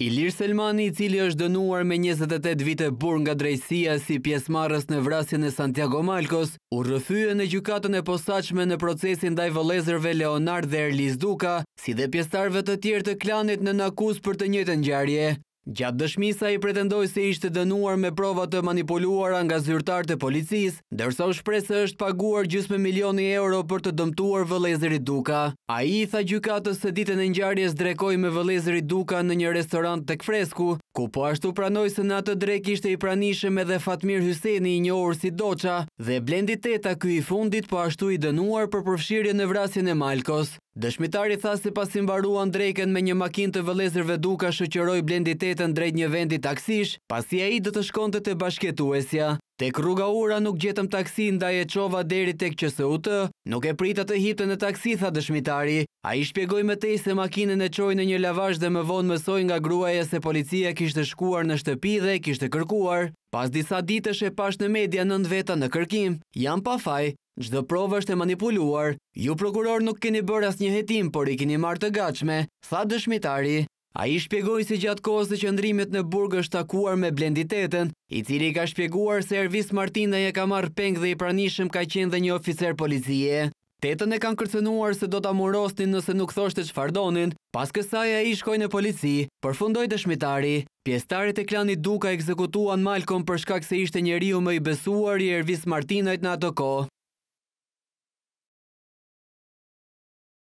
Ilir Selmani, i cili është dënuar me 28 vite bur nga drejësia si pjesmarës në vrasjën e Santiago Malkos, u rëfyë në gjukatën e posaqme në procesin daj vëlezërve Leonard dhe Erlis Duka, si dhe pjestarve të tjerë të klanit në nakus për të njëtë njarje. Gjatë dëshmisa i pretendoj se ishte dënuar me provat të manipuluar nga zyrtar të policis, dërsa u shpresë është paguar gjysme milioni euro për të dëmtuar Vëlezëri duka. A i tha gjykatës se ditën e njarjes drekoj me Vëlezëri duka në një restorant të këfresku, ku po ashtu pranoj se në atë drek ishte i pranishëm edhe Fatmir Hyseni i një orë si doqa, dhe blendit teta këj i fundit po ashtu i dënuar për përfshirje në vrasjen e Malkos. Dëshmitari tha se pasim varuan drejken me një makin të vëlezërve duka shëqëroj blenditetën drejt një vendi taksish, pasi a i dhe të shkonte të bashketuesja. Tek rruga ura nuk gjetëm taksi nda e qova deri tek që së utë, nuk e prita të hitën në taksi, tha dëshmitari. A i shpjegoj me tej se makinën e qoj në një lavash dhe më vonë mësoj nga gruaja se policia kishtë shkuar në shtëpi dhe kishtë kërkuar. Pas disa ditësh e pash në media nëndë veta në kërkim, jam pa faj. Gjdo provë është e manipuluar, ju prokuror nuk keni bërë as një jetim, por i keni marrë të gachme, tha dëshmitari. A i shpjegoj si gjatë kohës dhe qëndrimit në burg është takuar me blenditetën, i cili ka shpjeguar se Ervis Martina je ka marrë peng dhe i pranishëm ka qenë dhe një oficer policie. Tetën e kanë kërcenuar se do të amurostin nëse nuk thoshte që fardonin, pas kësaj e i shkoj në polici, përfundoj dëshmitari. Pjestarit e klani Duka ekzekutuan Malkon për shkak se ishte njeriu më i besuar i Ervis Martinajt në ato ko.